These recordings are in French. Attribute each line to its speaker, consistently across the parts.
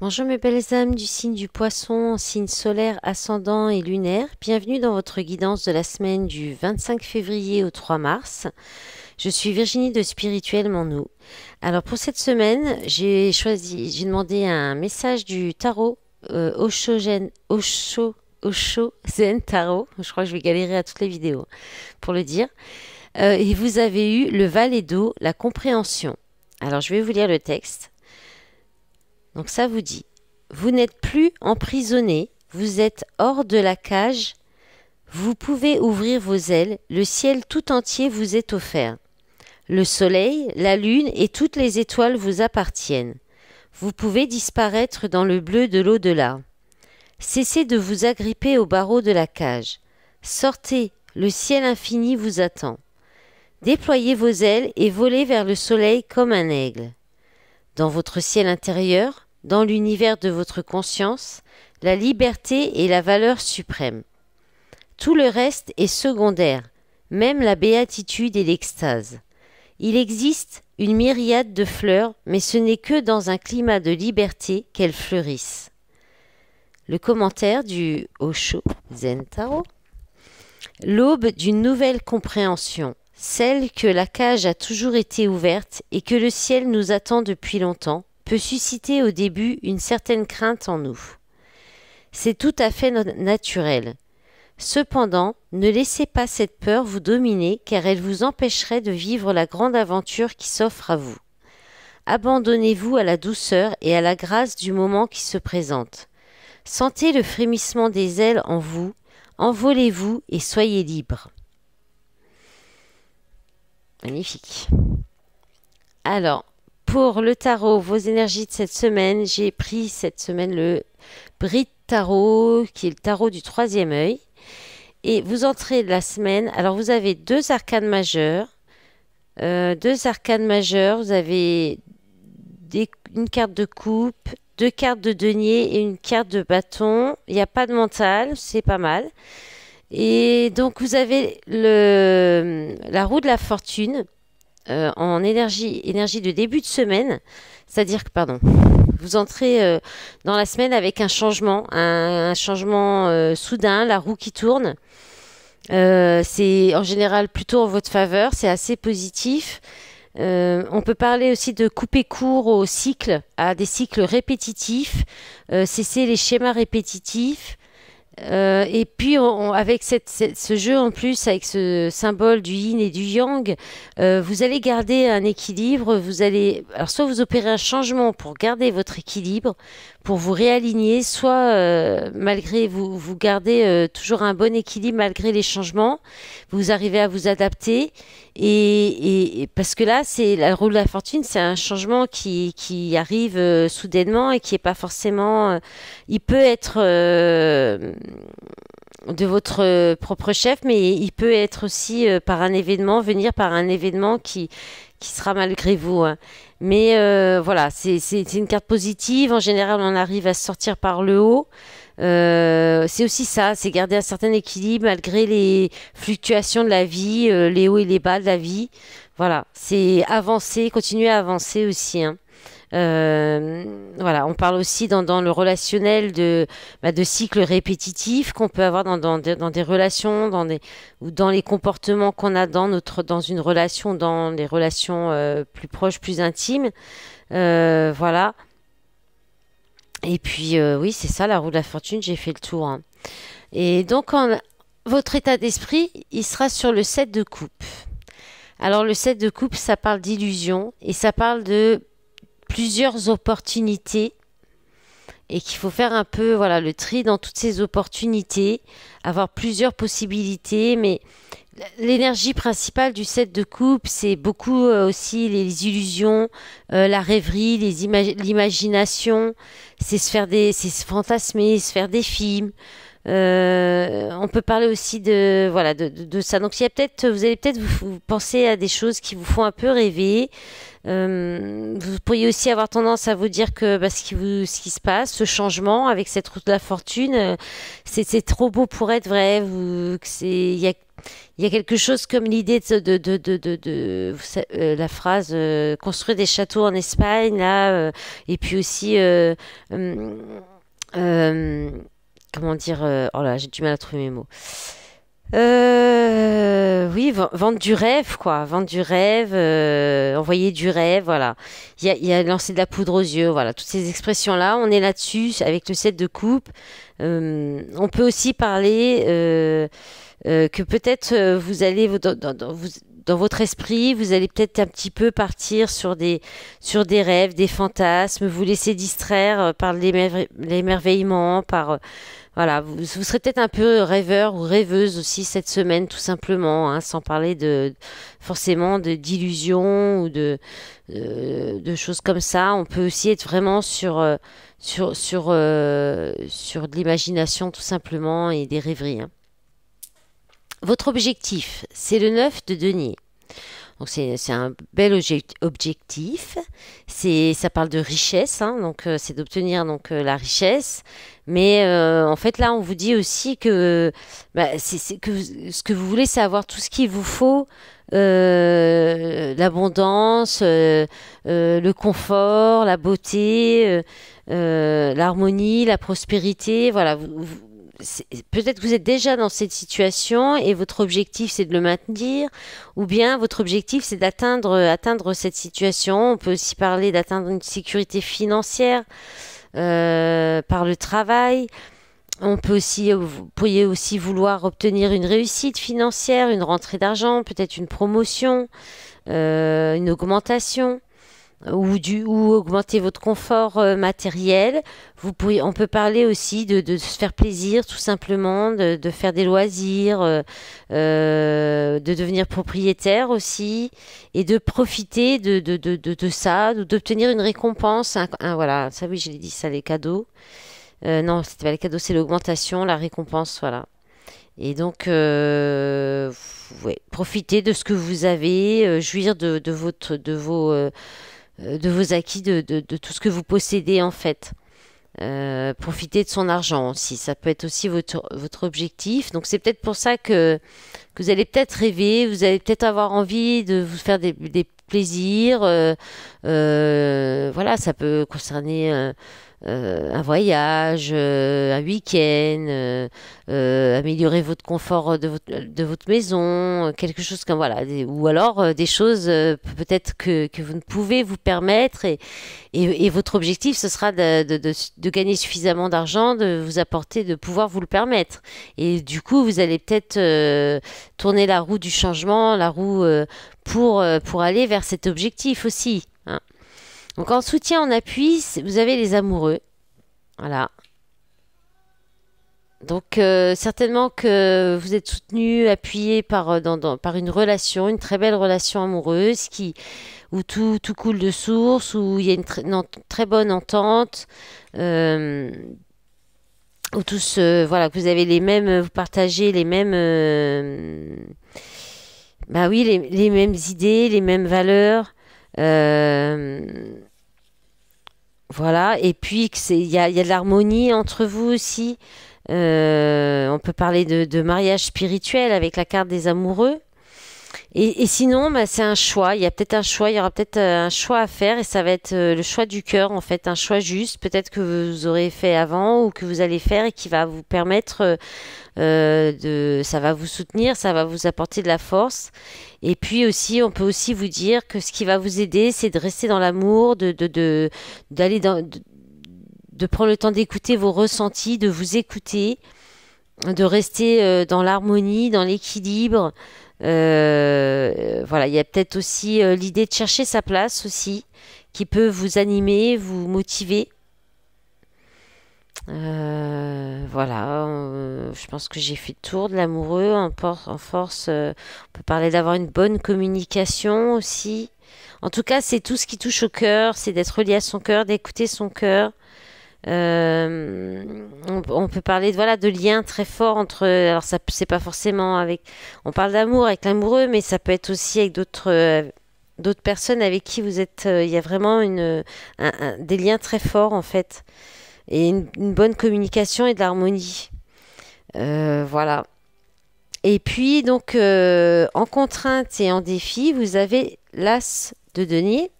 Speaker 1: Bonjour mes belles âmes du signe du poisson, signe solaire, ascendant et lunaire. Bienvenue dans votre guidance de la semaine du 25 février au 3 mars. Je suis Virginie de Spirituellement Nous. Alors pour cette semaine, j'ai choisi, j'ai demandé un message du tarot euh, Gen Osho, Osho Zen Tarot. Je crois que je vais galérer à toutes les vidéos pour le dire. Euh, et vous avez eu le valet d'eau, la compréhension. Alors je vais vous lire le texte. Donc ça vous dit, vous n'êtes plus emprisonné, vous êtes hors de la cage, vous pouvez ouvrir vos ailes, le ciel tout entier vous est offert. Le soleil, la lune et toutes les étoiles vous appartiennent. Vous pouvez disparaître dans le bleu de l'au-delà. Cessez de vous agripper aux barreaux de la cage. Sortez, le ciel infini vous attend. Déployez vos ailes et volez vers le soleil comme un aigle. Dans votre ciel intérieur, dans l'univers de votre conscience, la liberté est la valeur suprême. Tout le reste est secondaire, même la béatitude et l'extase. Il existe une myriade de fleurs, mais ce n'est que dans un climat de liberté qu'elles fleurissent. Le commentaire du Osho Zen L'aube d'une nouvelle compréhension, celle que la cage a toujours été ouverte et que le ciel nous attend depuis longtemps, peut susciter au début une certaine crainte en nous. C'est tout à fait naturel. Cependant, ne laissez pas cette peur vous dominer car elle vous empêcherait de vivre la grande aventure qui s'offre à vous. Abandonnez-vous à la douceur et à la grâce du moment qui se présente. Sentez le frémissement des ailes en vous, envolez-vous et soyez libre. Magnifique. Alors, pour le tarot, vos énergies de cette semaine, j'ai pris cette semaine le Brit Tarot, qui est le tarot du troisième œil. Et vous entrez la semaine, alors vous avez deux arcanes majeures. Euh, deux arcanes majeures, vous avez une carte de coupe, deux cartes de denier et une carte de bâton. Il n'y a pas de mental, c'est pas mal. Et donc vous avez la roue de la fortune euh, en énergie, énergie de début de semaine, c'est-à-dire que, pardon, vous entrez euh, dans la semaine avec un changement, un, changement euh, soudain, la roue qui tourne. c'est en général plutôt en votre faveur, c'est assez positif. on peut parler aussi de couper court aux cycles, à des cycles répétitifs, cesser les schémas répétitifs, euh, et puis avec ce jeu en plus, avec ce symbole du yin et du yang, euh, vous allez garder un équilibre. Vous allez, alors soit vous opérez un changement pour garder votre équilibre, pour vous réaligner, soit euh, malgré vous, vous gardez euh, toujours un bon équilibre malgré les changements, vous arrivez à vous adapter et, parce que là c'est la roue de la fortune, c'est un changement qui, qui arrive euh, soudainement et qui est pas forcément, il peut être de votre euh, propre chef, mais il peut être aussi euh, par un événement, venir par un événement qui, qui sera malgré vous. Hein. Mais euh, voilà, c'est une carte positive. En général, on arrive à sortir par le haut. c'est aussi ça, c'est garder un certain équilibre malgré les fluctuations de la vie, les hauts et les bas de la vie. Voilà, c'est avancer, continuer à avancer aussi. Hein. Euh, voilà, on parle aussi dans, le relationnel de, bah, de cycles répétitifs qu'on peut avoir dans, des relations, dans ou dans les comportements qu'on a dans une relation, dans les relations euh, plus proches, plus intimes. Euh, voilà. Et puis oui, c'est ça la roue de la fortune, j'ai fait le tour. Hein. Et donc votre état d'esprit, il sera sur le 7 de coupe. Alors le 7 de coupe, ça parle d'illusion et ça parle de plusieurs opportunités et qu'il faut faire un peu voilà le tri dans toutes ces opportunités, avoir plusieurs possibilités, mais l'énergie principale du set de coupe, c'est beaucoup euh, aussi les illusions, euh, la rêverie, l'imagination, c'est se faire des, c'est se fantasmer, se faire des films, euh, on peut parler aussi de voilà de, de, de ça. Donc il y a peut-être vous allez peut-être vous, vous, penser à des choses qui vous font un peu rêver. Euh, vous pourriez aussi avoir tendance à vous dire que bah, ce, qui vous, ce qui se passe, ce changement avec cette route de la fortune, euh, c'est trop beau pour être vrai. Il y a, y a, quelque chose comme l'idée de, de, de, de, de la phrase construire des châteaux en Espagne, là, et puis aussi comment dire euh, Oh là, j'ai du mal à trouver mes mots. Euh, oui, vendre du rêve, quoi. Vendre du rêve, euh, envoyer du rêve, voilà. Il y a, y lancer de la poudre aux yeux, voilà. Toutes ces expressions-là, on est là-dessus avec le set de coupe. on peut aussi parler que peut-être vous allez vous, dans votre esprit, vous allez peut-être un petit peu partir sur des, sur des rêves, des fantasmes, vous laisser distraire euh, par l'émerveillement, par euh, voilà, vous, vous serez peut-être un peu rêveur ou rêveuse aussi cette semaine, tout simplement, hein, sans parler de forcément de d'illusions ou de, euh, de, choses comme ça. On peut aussi être vraiment sur sur sur sur de l'imagination tout simplement et des rêveries. Hein. Votre objectif, c'est le 9 de denier. Donc c'est un bel objectif. C'est ça parle de richesse, hein, donc euh, c'est d'obtenir donc euh, la richesse. Mais euh, en fait là, on vous dit aussi que bah, c'est ce que vous voulez, c'est avoir tout ce qu'il vous faut, l'abondance, le confort, la beauté, l'harmonie, la prospérité. Voilà. vous, peut-être que vous êtes déjà dans cette situation et votre objectif c'est de le maintenir, ou bien votre objectif c'est d'atteindre atteindre cette situation. On peut aussi parler d'atteindre une sécurité financière euh, par le travail. On peut aussi, euh, vous pourriez aussi vouloir obtenir une réussite financière, une rentrée d'argent, peut-être une promotion, euh, une augmentation ou, du, ou augmenter votre confort euh, matériel. Vous pouvez, on peut parler aussi de, de se faire plaisir, tout simplement, de, faire des loisirs, euh, euh, de devenir propriétaire aussi, et de profiter de, de, de, de, ça, d'obtenir une récompense. voilà, ça oui, je l'ai dit, ça les cadeaux. non, c'était pas les cadeaux, c'est l'augmentation, la récompense, voilà. Et donc, profiter de ce que vous avez, jouir de, de votre, de vos euh, de vos acquis, de, tout ce que vous possédez en fait. Euh, profitez profiter de son argent aussi, ça peut être aussi votre, votre objectif. Donc c'est peut-être pour ça que, vous allez peut-être rêver, vous allez peut-être avoir envie de vous faire des, des plaisirs, euh, voilà, ça peut concerner euh, euh, un, voyage, euh, un week-end, améliorer votre confort de votre, de votre maison, quelque chose comme voilà, ou alors des choses peut-être que, vous ne pouvez vous permettre et, et, votre objectif ce sera de, de gagner suffisamment d'argent, de vous apporter, de pouvoir vous le permettre. Et du coup, vous allez peut-être tourner la roue du changement, la roue pour, pour aller vers cet objectif aussi. Donc en soutien, en appui, vous avez les amoureux. Voilà. Donc euh, certainement que vous êtes soutenu, appuyé par, euh, dans, par une relation, une très belle relation amoureuse qui, où tout, tout coule de source, où il y a une, très bonne entente, euh, où tous, voilà, que vous avez les mêmes, vous partagez les mêmes, bah oui, les, mêmes idées, les mêmes valeurs. Euh, voilà, et puis il y a, de l'harmonie entre vous aussi. Euh, on peut parler de mariage spirituel avec la carte des amoureux. Et, sinon, bah, c'est un choix. Il y a peut-être un choix. Il y aura peut-être euh, un choix à faire et ça va être euh, le choix du cœur, en fait, un choix juste, peut-être que vous aurez fait avant ou que vous allez faire et qui va vous permettre euh, de. Ça va vous soutenir, ça va vous apporter de la force. Et puis aussi, on peut aussi vous dire que ce qui va vous aider, c'est de rester dans l'amour, de de prendre le temps d'écouter vos ressentis, de vous écouter, de rester dans l'harmonie, dans l'équilibre. Euh, voilà, il y a peut-être aussi euh, l'idée de chercher sa place aussi, qui peut vous animer, vous motiver. Euh, voilà, je pense que j'ai fait le tour de l'amoureux en, en, force. on peut parler d'avoir une bonne communication aussi. En tout cas, c'est tout ce qui touche au cœur, c'est d'être relié à son cœur, d'écouter son cœur. Euh, on, peut parler voilà de liens très forts entre. Alors ça c'est pas forcément avec. On parle d'amour avec l'amoureux, mais ça peut être aussi avec d'autres euh, d'autres personnes avec qui vous êtes. Euh, il y a vraiment une, des liens très forts en fait et une, bonne communication et de l'harmonie. voilà. Et puis donc en contrainte et en défi, vous avez l'as de denier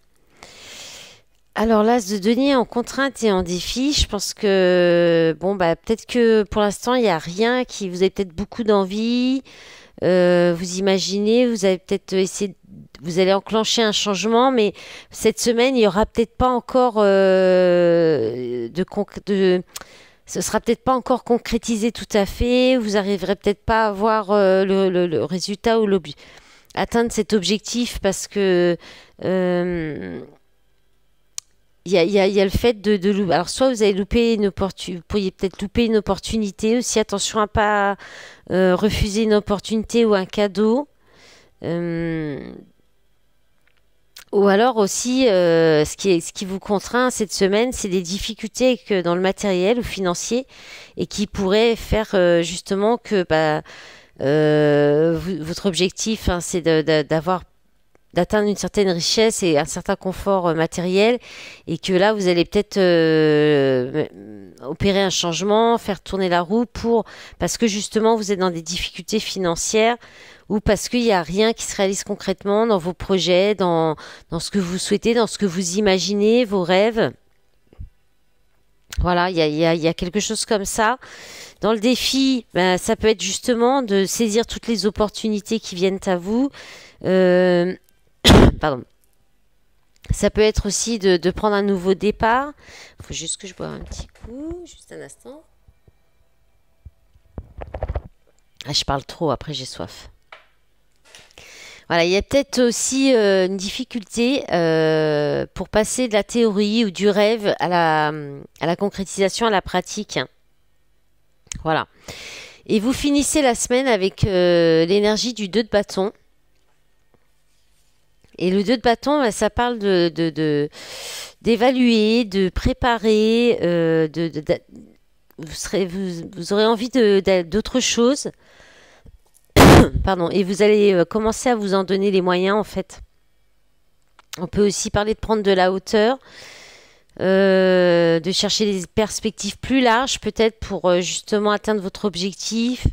Speaker 1: alors là, de denier en contrainte et en défi, je pense que bon bah peut-être que pour l'instant il n'y a rien qui vous avez peut-être beaucoup d'envie, euh, vous imaginez, vous avez peut-être essayé, vous allez enclencher un changement, mais cette semaine il y aura peut-être pas encore euh, de, de ce sera peut-être pas encore concrétisé tout à fait, vous arriverez peut-être pas à voir euh, le, résultat ou atteindre cet objectif parce que euh, il y a, le fait de, louper. Alors, soit vous avez loupé une opportunité, vous pourriez peut-être louper une opportunité aussi. Attention à ne pas euh, refuser une opportunité ou un cadeau. Euh, ou alors aussi, euh, ce, qui ce qui vous contraint cette semaine, c'est des difficultés que dans le matériel ou financier et qui pourraient faire justement que bah, votre objectif, hein, c'est d'avoir d'atteindre une certaine richesse et un certain confort euh, matériel et que là vous allez peut-être euh, opérer un changement, faire tourner la roue pour parce que justement vous êtes dans des difficultés financières ou parce qu'il n'y a rien qui se réalise concrètement dans vos projets, dans, dans ce que vous souhaitez, dans ce que vous imaginez, vos rêves. Voilà, il y a, y a, quelque chose comme ça. Dans le défi, ben, ça peut être justement de saisir toutes les opportunités qui viennent à vous. Euh, Pardon. Ça peut être aussi de, prendre un nouveau départ. Il faut juste que je bois un petit coup, juste un instant. Ah, je parle trop, après j'ai soif. Voilà, il y a peut-être aussi euh, une difficulté euh, pour passer de la théorie ou du rêve à la, à la concrétisation, à la pratique. Voilà. Et vous finissez la semaine avec euh, l'énergie du 2 de bâton. Et le 2 de bâton, bah, ça parle de, d'évaluer, de, préparer, euh, vous, aurez envie d'autre chose. Pardon. Et vous allez euh, commencer à vous en donner les moyens, en fait. On peut aussi parler de prendre de la hauteur. Euh, de chercher des perspectives plus larges peut-être pour justement atteindre votre objectif,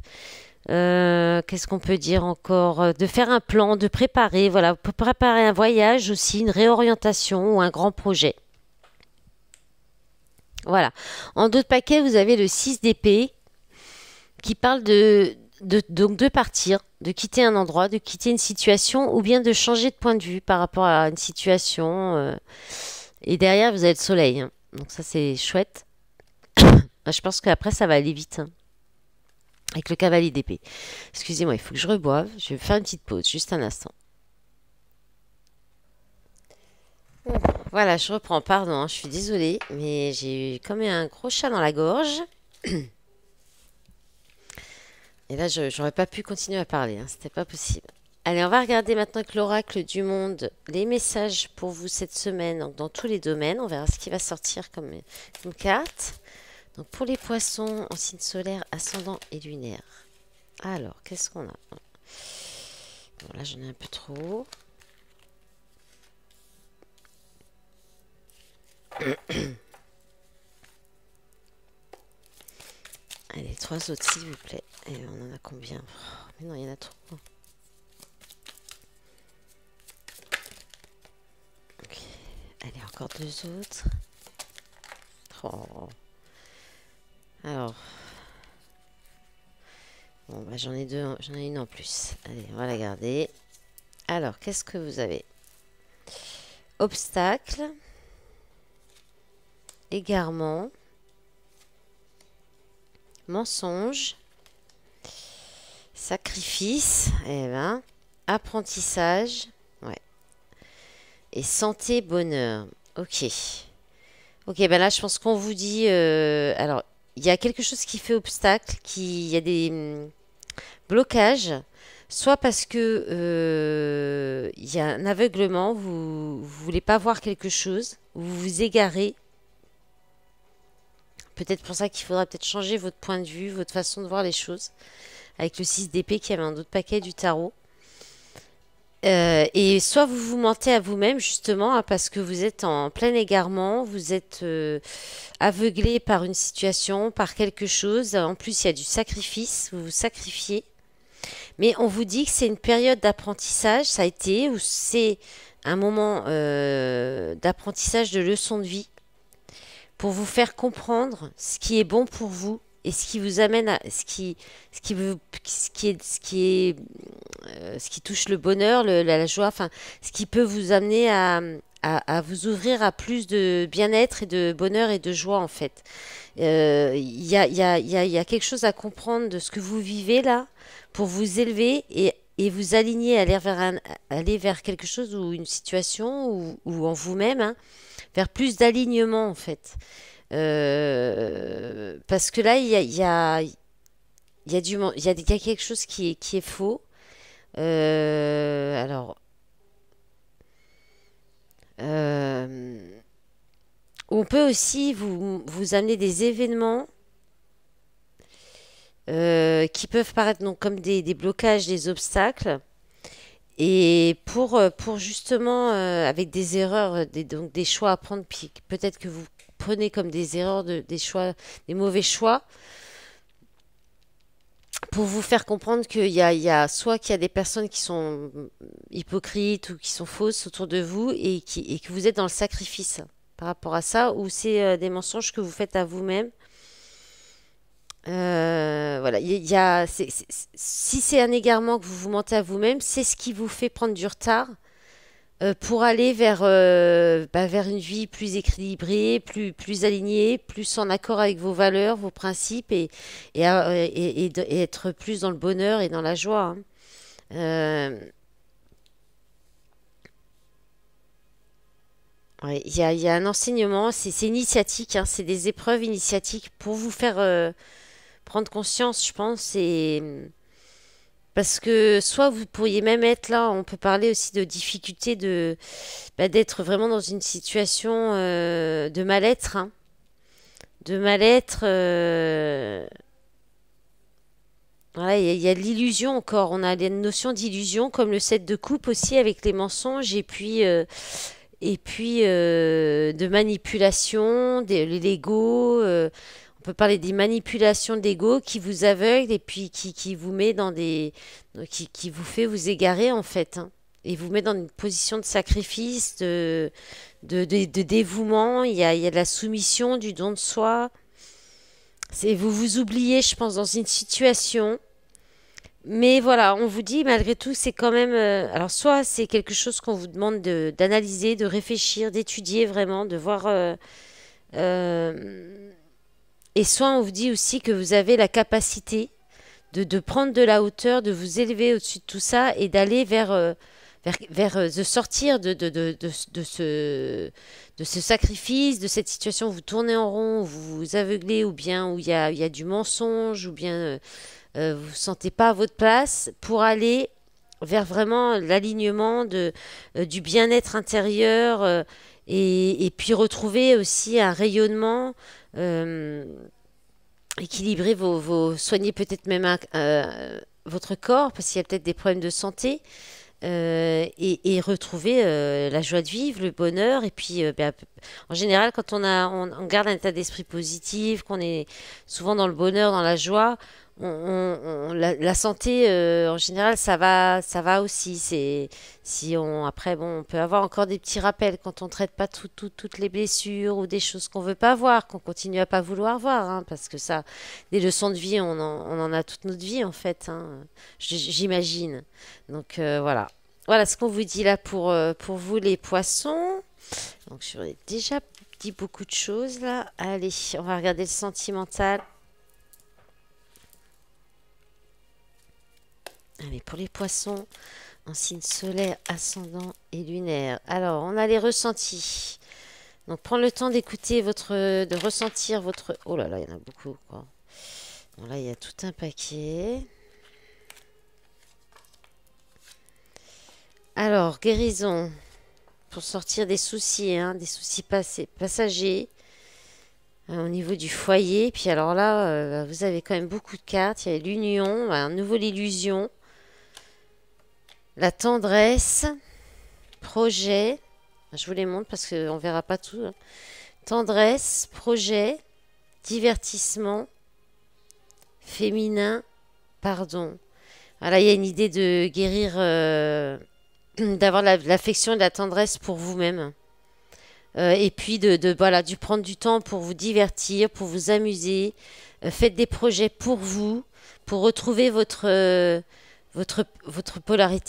Speaker 1: euh, qu'est-ce qu'on peut dire encore euh, De faire un plan, de préparer, voilà, pour préparer un voyage aussi, une réorientation ou un grand projet. Voilà. En d'autres paquets, vous avez le 6 d'épée qui parle de, donc de partir, de quitter un endroit, de quitter une situation ou bien de changer de point de vue par rapport à une situation. Euh, et derrière, vous avez le soleil. Hein. Donc ça, c'est chouette. Je pense qu'après, ça va aller vite. Hein avec le cavalier d'épée. Excusez-moi, il faut que je reboive. Je vais faire une petite pause, juste un instant. Voilà, je reprends, pardon, hein, je suis désolée, mais j'ai eu comme un gros chat dans la gorge. Et là, j'aurais pas pu continuer à parler, Ce hein, c'était pas possible. Allez, on va regarder maintenant avec l'oracle du monde les messages pour vous cette semaine, dans tous les domaines. On verra ce qui va sortir comme, comme carte. Donc pour les poissons en signe solaire, ascendant et lunaire. Alors, qu'est-ce qu'on a Bon, là j'en ai un peu trop. Allez, trois autres s'il vous plaît. Et on en a combien oh, Mais non, il y en a trop. Ok. Allez, encore deux autres. Oh. Alors. Bon, bah, j'en ai deux, j'en ai une en plus. Allez, on va la garder. Alors, qu'est-ce que vous avez Obstacle. Égarement. Mensonge. Sacrifice. et eh ben. Apprentissage. Ouais. Et santé, bonheur. Ok. Ok, ben là, je pense qu'on vous dit... Euh, alors, il y a quelque chose qui fait obstacle, qui, il y a des hum, blocages, soit parce que euh, il y a un aveuglement, vous ne voulez pas voir quelque chose, vous vous égarez. Peut-être pour ça qu'il faudra peut-être changer votre point de vue, votre façon de voir les choses, avec le 6 d'épée qui avait un autre paquet du tarot. Euh, et soit vous vous mentez à vous-même justement hein, parce que vous êtes en plein égarement, vous êtes euh, aveuglé par une situation, par quelque chose. En plus, il y a du sacrifice, vous vous sacrifiez. Mais on vous dit que c'est une période d'apprentissage, ça a été, ou c'est un moment euh, d'apprentissage de leçons de vie pour vous faire comprendre ce qui est bon pour vous et ce qui vous amène à ce qui, ce qui, qui, est, ce qui, est, euh, ce qui touche le bonheur, la, joie, enfin, ce qui peut vous amener à, à, vous ouvrir à plus de bien-être et de bonheur et de joie, en fait. Euh, il y, a, y, a, y a quelque chose à comprendre de ce que vous vivez là pour vous élever et et vous aligner, aller vers, aller vers quelque chose ou une situation ou, en vous-même, hein, vers plus d'alignement en fait. Euh, parce que là, il y a, quelque chose qui est, qui est faux. Euh, alors. Euh, on peut aussi vous, amener des événements qui peuvent paraître comme des, blocages, des obstacles. Et pour, pour justement, avec des erreurs, des, donc des choix à prendre, peut-être que vous prenez comme des erreurs, des choix, des mauvais choix, pour vous faire comprendre qu'il y a, soit qu'il y a des personnes qui sont hypocrites ou qui sont fausses autour de vous et, qui, que vous êtes dans le sacrifice par rapport à ça, ou c'est euh, des mensonges que vous faites à vous-même. Euh, voilà, il y si c'est un égarement que vous vous mentez à vous-même, c'est ce qui vous fait prendre du retard euh, pour aller vers, euh, bah, vers une vie plus équilibrée, plus, plus alignée, plus en accord avec vos valeurs, vos principes et, euh, être plus dans le bonheur et dans la joie. Hein. Il y, a, un enseignement, c'est initiatique, hein, c'est des épreuves initiatiques pour vous faire prendre conscience, je pense, et parce que soit vous pourriez même être là, on peut parler aussi de difficulté de bah, d'être vraiment dans une situation euh, de mal-être. Hein. De mal-être. Euh, voilà, il y a, l'illusion encore. On a les notions d'illusion, comme le set de coupe aussi avec les mensonges et puis euh, et puis de manipulation, l'égo... l'ego on peut parler des manipulations d'ego qui vous aveugle et puis qui, qui vous met dans des. Qui, qui, vous fait vous égarer en fait. Hein, et vous met dans une position de sacrifice, de, de, dévouement. Il y, a, il y a de la soumission, du don de soi. C'est vous vous oubliez, je pense, dans une situation. Mais voilà, on vous dit malgré tout, c'est quand même. Euh, alors, soit c'est quelque chose qu'on vous demande d'analyser, de, réfléchir, d'étudier vraiment, de voir. Euh, euh, et soit on vous dit aussi que vous avez la capacité de, de prendre de la hauteur, de vous élever au-dessus de tout ça et d'aller vers, euh, vers, vers, euh, de sortir de, de, de, de, ce, de ce sacrifice, de cette situation où vous tournez en rond, où vous vous aveuglez, ou bien où il y a, y a du mensonge, ou bien euh, vous ne vous sentez pas à votre place, pour aller vers vraiment l'alignement du bien-être intérieur et, puis retrouver aussi un rayonnement euh, équilibrer vos, vos soigner peut-être même euh, votre corps parce qu'il y a peut-être des problèmes de santé euh, et, retrouver la joie de vivre, le bonheur et puis ben, en général quand on a on garde un état d'esprit positif, qu'on est souvent dans le bonheur, dans la joie, la, santé euh, en général ça va ça va aussi c'est si on après bon on peut avoir encore des petits rappels quand on traite pas tout, toutes les blessures ou des choses qu'on veut pas voir qu'on continue à pas vouloir voir hein, parce que ça des leçons de vie on en, a toute notre vie en fait hein, j'imagine donc euh, voilà voilà ce qu'on vous dit là pour euh, vous les poissons donc je ai déjà dit beaucoup de choses là allez on va regarder le sentimental pour les poissons en signe solaire, ascendant et lunaire. Alors, on a les ressentis. Donc, prendre le temps d'écouter votre... de ressentir votre... Oh là là, il y en a beaucoup, là, il y a tout un paquet. Alors, guérison. Pour sortir des soucis, hein, des soucis passés, passagers. Hein, au niveau du foyer. Puis alors là, euh, bah, vous avez quand même beaucoup de cartes. Il y a l'union, bah, un nouveau l'illusion. La tendresse, projet, je vous les montre parce qu'on ne verra pas tout. Hein. Tendresse, projet, divertissement, féminin, pardon. Voilà, ah, il y a une idée de guérir, euh, d'avoir l'affection et la tendresse pour vous-même. Euh, et puis de, voilà, du prendre du temps pour vous divertir, pour vous amuser. Euh, faites des projets pour vous, pour retrouver votre votre, votre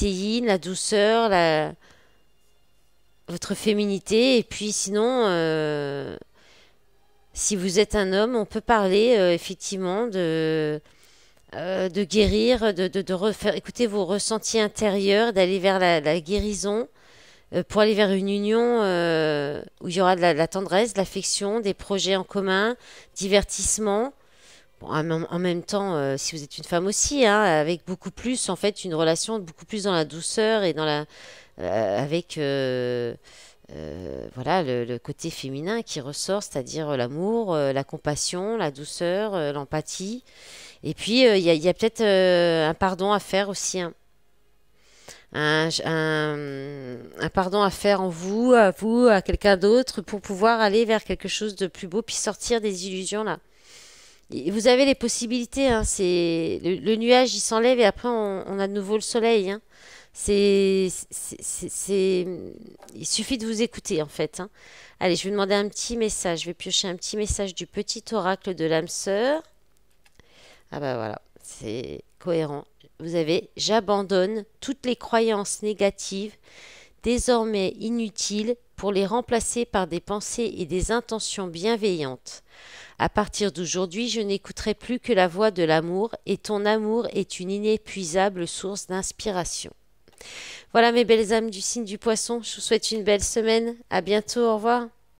Speaker 1: yin, la douceur, la, votre féminité. Et puis sinon, euh, si vous êtes un homme, on peut parler euh, effectivement de, euh, de guérir, de, de, refaire, écouter vos ressentis intérieurs, d'aller vers la, guérison. Pour aller vers une union où il y aura la, de la tendresse, de l'affection, des projets en commun, divertissement, en même temps, euh, si vous êtes une femme aussi, hein, avec beaucoup plus, en fait, une relation beaucoup plus dans la douceur et dans la, euh, avec, euh, voilà, le, côté féminin qui ressort, c'est-à-dire l'amour, la compassion, la douceur, l'empathie. Et puis, il y a, peut-être un pardon à faire aussi. Hein. un, pardon à faire en vous, à vous, à quelqu'un d'autre, pour pouvoir aller vers quelque chose de plus beau, puis sortir des illusions là vous avez les possibilités. Hein, c'est le, nuage, il s'enlève et après on, a de nouveau le soleil. Hein. C'est, c'est, il suffit de vous écouter en fait. Hein. Allez, je vais demander un petit message. Je vais piocher un petit message du petit oracle de l'âme sœur. Ah bah voilà, c'est cohérent. Vous avez, j'abandonne toutes les croyances négatives, désormais inutiles, pour les remplacer par des pensées et des intentions bienveillantes. À partir d'aujourd'hui, je n'écouterai plus que la voix de l'amour, et ton amour est une inépuisable source d'inspiration. Voilà mes belles âmes du signe du poisson, je vous souhaite une belle semaine, à bientôt, au revoir.